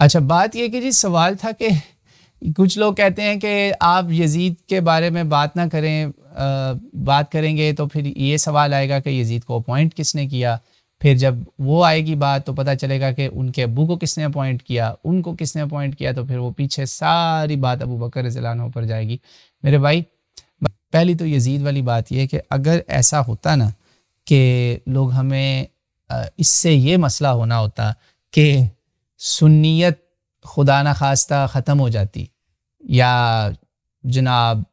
अच्छा बात यह कि जी सवाल था कि कुछ लोग कहते हैं कि आप यजीद के बारे में बात ना करें आ, बात करेंगे तो फिर ये सवाल आएगा कि यजीद को अपॉइंट किसने किया फिर जब वो आएगी बात तो पता चलेगा कि उनके अबू को किसने अपॉइंट किया उनको किसने अपॉइंट किया तो फिर वो पीछे सारी बात अबू बकर रजलानों पर जाएगी मेरे भाई पहली तो यजीद वाली बात यह कि अगर ऐसा होता ना कि लोग हमें इससे ये मसला होना होता कि सुन्नीत खुदा न खास्ता ख़त्म हो जाती या जनाब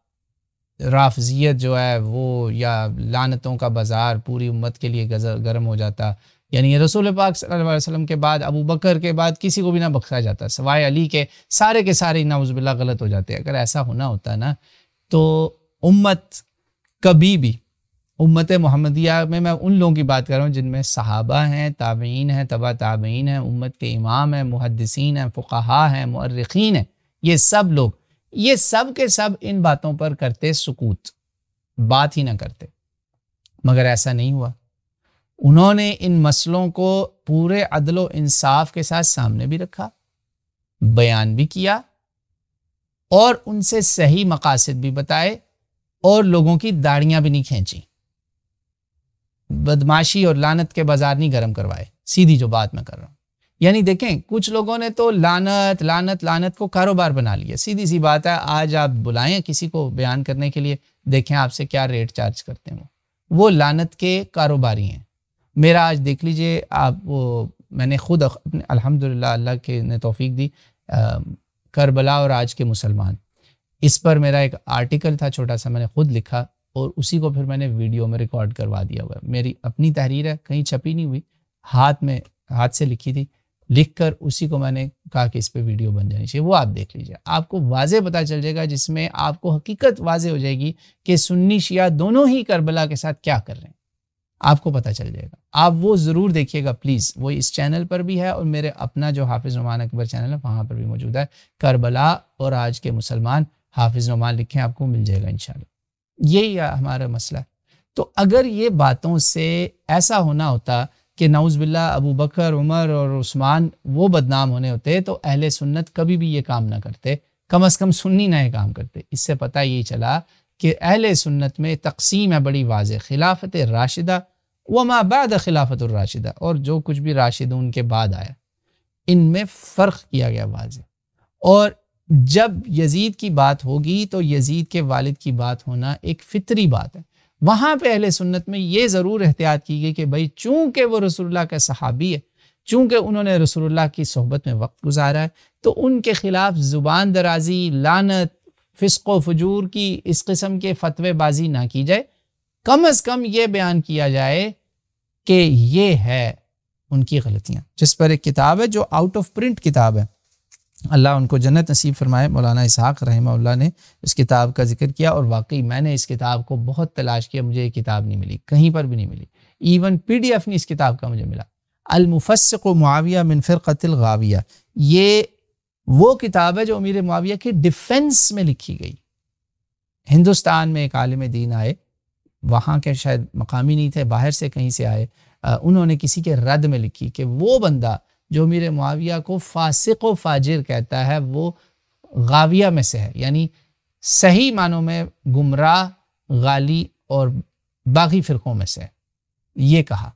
राफजियत जो है वो या लानतों का बाज़ार पूरी उम्मत के लिए गर्म हो जाता यानी रसूल पाक वसल्लम के बाद अबू बकर के बाद किसी को भी ना बख्शा जाता सवाए अली के सारे के सारे नाउजबिल्ला गलत हो जाते अगर ऐसा होना होता ना तो उम्मत कभी भी उम्मत मोहम्मदिया में मैं उन लोगों की बात कर रहा हूँ जिनमें सहाबा हैं ताबीन हैं तबा ताबीन हैं उम्मत के इमाम हैं मुहदसिन हैं फ़ुकाहा हैं मर्रखीन हैं ये सब लोग ये सब के सब इन बातों पर करते सुकूत बात ही ना करते मगर ऐसा नहीं हुआ उन्होंने इन मसलों को पूरे अदल इंसाफ के साथ सामने भी रखा बयान भी किया और उनसे सही मकासद भी बताए और लोगों की दाड़ियाँ भी नहीं खींची बदमाशी और लानत के बाजार नहीं गर्म करवाए सीधी जो बात मैं कर रहा हूँ यानी देखें कुछ लोगों ने तो लानत लानत लानत को कारोबार बना लिया सीधी सी बात है आज आप बुलाएं किसी को बयान करने के लिए देखें आपसे क्या रेट चार्ज करते हैं वो वो लानत के कारोबारी हैं मेरा आज देख लीजिए आप वो मैंने खुद अपने अल्हम्दुलिल्लाह अल्लाह के ने तोफीक दी करबला और आज के मुसलमान इस पर मेरा एक आर्टिकल था छोटा सा मैंने खुद लिखा और उसी को फिर मैंने वीडियो में रिकॉर्ड करवा दिया हुआ मेरी अपनी तहरीर है कहीं छपी नहीं हुई हाथ में हाथ से लिखी थी लिख कर उसी को मैंने कहा कि इस पर वीडियो बन जानी चाहिए वो आप देख लीजिए आपको वाजे पता चल जाएगा जिसमें आपको हकीकत वाजे हो जाएगी कि सुन्नी शिया दोनों ही करबला के साथ क्या कर रहे हैं आपको पता चल जाएगा आप वो ज़रूर देखिएगा प्लीज़ वो इस चैनल पर भी है और मेरे अपना जो हाफिज़ नुमान अकबर चैनल है वहाँ पर भी मौजूद है करबला और आज के मुसलमान हाफिज़ नुमान लिखें आपको मिल जाएगा इन यही हमारा मसला तो अगर ये बातों से ऐसा होना होता कि नाउज़बिल्ला अबू बकर उमर और उस्मान वो बदनाम होने होते तो अहल सुन्नत कभी भी ये काम ना करते कम अज़ कम सुन्नी ना ये काम करते इससे पता यही चला कि अहल सुन्नत में तकसीम है बड़ी वाज खिलाफत राशिदा व माबाद खिलाफत राशिदा और जो कुछ भी राशिद उनके बाद आया इनमें फ़र्क किया गया वाज और जब यजीद की बात होगी तो यजीद के वालिद की बात होना एक फितरी बात है वहाँ पे अहले सुन्नत में ये ज़रूर एहतियात की गई कि भाई चूँकि वो रसोल्ला का सहाबी है चूँकि उन्होंने रसोल्ला की सोहबत में वक्त गुजारा है तो उनके ख़िलाफ़ ज़ुबान दराजी लानत फ़िसको फजूर की इस किस्म के फतवेबाजी ना की जाए कम अज़ कम ये बयान किया जाए कि ये है उनकी गलतियाँ जिस पर एक किताब है जो आउट ऑफ प्रिंट किताब है अल्लाह उनको जन्नत नसीब फरमाए मौलाना इसहाक रहमा ने इस किताब का जिक्र किया और वाकई मैंने इस किताब को बहुत तलाश किया मुझे ये किताब नहीं मिली कहीं पर भी नहीं मिली इवन पी डी एफ नहीं इस किताब का मुझे मिला अलमुफस्क मुआविया मिनफिर कतिल गाविया ये वो किताब है जो अमीर मुआविया के डिफेंस में लिखी गई हिंदुस्तान में एक आलम दीन आए वहाँ के शायद मकामी नहीं थे बाहर से कहीं से आए उन्होंने किसी के रद्द में लिखी कि वो बंदा जो मीर माविया को फासिक व फाजिर कहता है वो गाविया में से है यानी सही मानों में गुमराह गाली और बाकी फ़िरक़ों में से ये कहा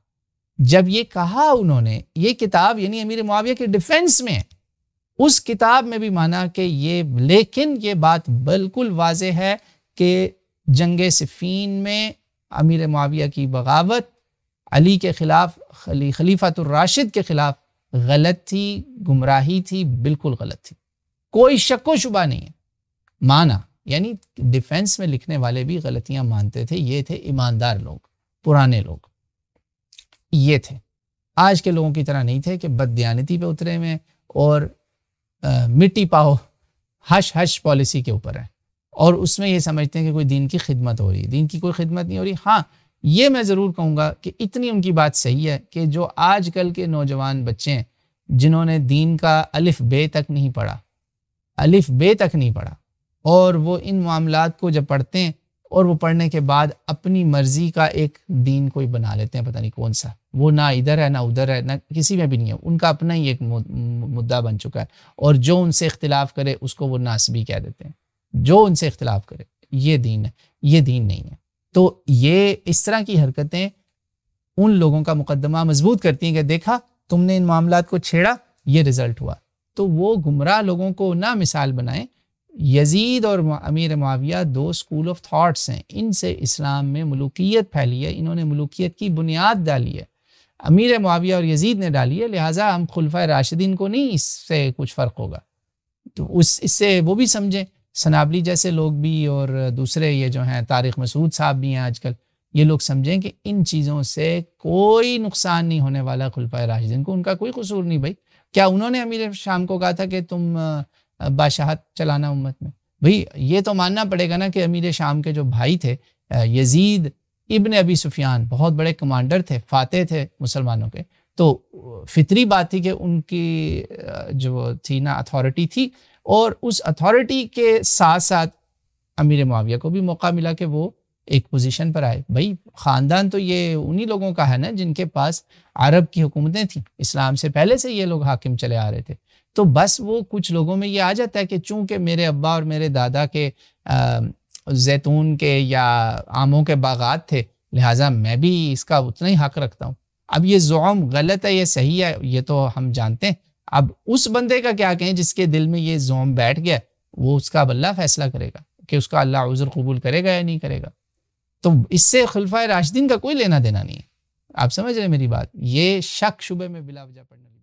जब ये कहा उन्होंने ये किताब यानी अमीर मुआविया के डिफेंस में उस किताब में भी माना कि ये लेकिन ये बात बिल्कुल वाज है कि जंग सिफीन में अमीर मुआविया की बगावत अली के ख़िलाफ़ खली राशिद के ख़िलाफ़ गलत थी गुमराही थी बिल्कुल गलत थी कोई शक व शुबा नहीं है माना यानी डिफेंस में लिखने वाले भी गलतियां मानते थे ये थे ईमानदार लोग पुराने लोग ये थे आज के लोगों की तरह नहीं थे कि बदयानती पे उतरे हुए और आ, मिट्टी पाओ हश हश पॉलिसी के ऊपर है और उसमें ये समझते हैं कि कोई दीन की खिदमत हो रही है दीन की कोई खिदमत नहीं हो रही हाँ ये मैं ज़रूर कहूँगा कि इतनी उनकी बात सही है कि जो आजकल के नौजवान बच्चे हैं जिन्होंने दीन का अलिफ बे तक नहीं पढ़ा अलिफ बे तक नहीं पढ़ा और वो इन मामला को जब पढ़ते हैं और वो पढ़ने के बाद अपनी मर्ज़ी का एक दीन कोई बना लेते हैं पता नहीं कौन सा वो ना इधर है ना उधर है ना किसी में भी नहीं है उनका अपना ही एक मुद्दा बन चुका है और जो उनसे इख्तिलाफ़ करे उसको वो नासबी कह देते हैं जो उनसे इख्तिलाफ़ करे ये दीन है ये दीन नहीं है तो ये इस तरह की हरकतें उन लोगों का मुकदमा मजबूत करती हैं कि देखा तुमने इन मामला को छेड़ा ये रिजल्ट हुआ तो वो गुमराह लोगों को ना मिसाल बनाएं यजीद और अमीर माविया दो स्कूल ऑफ थाट्स हैं इनसे इस्लाम में मलूकियत फैली है इन्होंने मलूकियत की बुनियाद डाली है अमीर माविया और यजीद ने डाली है लिहाजा हम खुलफा राशिदीन को नहीं इससे कुछ फ़र्क होगा तो उस इससे वो भी समझें सनाबली जैसे लोग भी और दूसरे ये जो हैं तारिक मसूद साहब भी हैं आजकल ये लोग समझें कि इन चीज़ों से कोई नुकसान नहीं होने वाला खुलफा राशिदीन को उनका कोई कसूर नहीं भाई क्या उन्होंने अमीर शाम को कहा था कि तुम बादशाहत चलाना उम्मत में भाई ये तो मानना पड़ेगा ना कि अमीर शाम के जो भाई थे यजीद इबन अबी सुफियान बहुत बड़े कमांडर थे फाते थे मुसलमानों के तो फितरी बात थी कि उनकी जो थी ना अथॉरिटी थी और उस अथॉरिटी के साथ साथ अमीर माविया को भी मौका मिला कि वो एक पोजीशन पर आए भाई ख़ानदान तो ये उन्हीं लोगों का है ना जिनके पास अरब की हुकूमतें थीं इस्लाम से पहले से ये लोग हाकिम चले आ रहे थे तो बस वो कुछ लोगों में ये आ जाता है कि चूंकि मेरे अब्बा और मेरे दादा के जैतून के या आमों के बागात थे लिहाजा मैं भी इसका उतना ही हक रखता हूँ अब ये जुआम गलत है ये सही है ये तो हम जानते हैं अब उस बंदे का क्या कहें जिसके दिल में ये जोम बैठ गया वो उसका अल्लाह फैसला करेगा कि उसका अल्लाह उज़र कबूल करेगा या नहीं करेगा तो इससे खलफा राशिदीन का कोई लेना देना नहीं है आप समझ रहे मेरी बात ये शक शुबे में बिलावजा पढ़ने